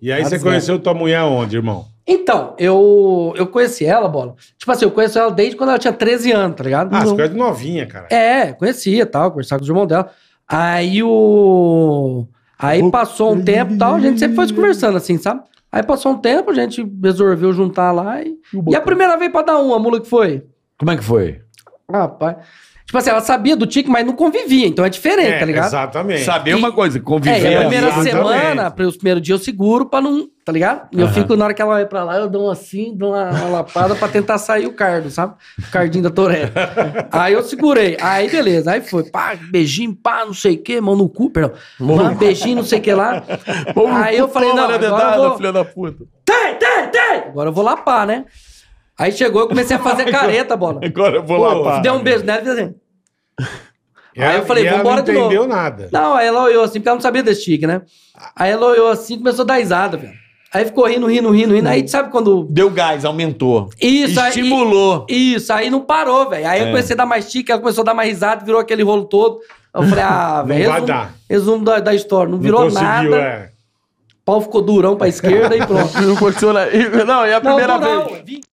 E aí você conheceu tua mulher onde, irmão? Então, eu, eu conheci ela, Bola. Tipo assim, eu conheço ela desde quando ela tinha 13 anos, tá ligado? Ah, você conhece novinha, cara. É, conhecia tal, conversava com o irmão dela. Aí o. Aí o... passou um tempo e tal, a gente sempre foi conversando assim, sabe? Aí passou um tempo, a gente resolveu juntar lá e. E, e a primeira vez pra dar uma, a mula que foi? Como é que foi? Rapaz. Tipo assim, ela sabia do tique, mas não convivia, então é diferente, é, tá ligado? Exatamente. Saber uma coisa, conviver. É, a primeira exatamente. semana, os primeiros dias eu seguro pra não. Tá ligado? E uhum. eu fico, na hora que ela vai pra lá, eu dou assim, dou uma, uma lapada pra tentar sair o cardo, sabe? O cardinho da Toré. aí eu segurei. Aí beleza, aí foi, pá, beijinho, pá, não sei o quê, mão no cu, perdão. Mano. Beijinho, não sei o quê lá. Mano, aí eu falei, não, né, agora dedada, eu vou... filha da puta. Tem, tem, tem! Agora eu vou lapar, né? Aí chegou, eu comecei a fazer careta, bola. Agora eu vou Pô, lá. Deu um beijo nela e assim aí eu falei, vamos embora de novo. Não entendeu nada. Não, aí ela olhou assim, porque ela não sabia desse tique, né? Aí ela olhou assim e começou a dar risada, velho. Aí ficou rindo, rindo, rindo, rindo. Aí sabe quando. Deu gás, aumentou. Isso, Estimulou. Aí, isso, aí não parou, velho. Aí eu é. comecei a dar mais tique, ela começou a dar mais risada, virou aquele rolo todo. Eu falei, ah, velho. Resumo, dar. resumo da, da história. Não, não virou nada. É. O pau ficou durão pra esquerda e pronto. não aconteceu Não, é a primeira não, vez. É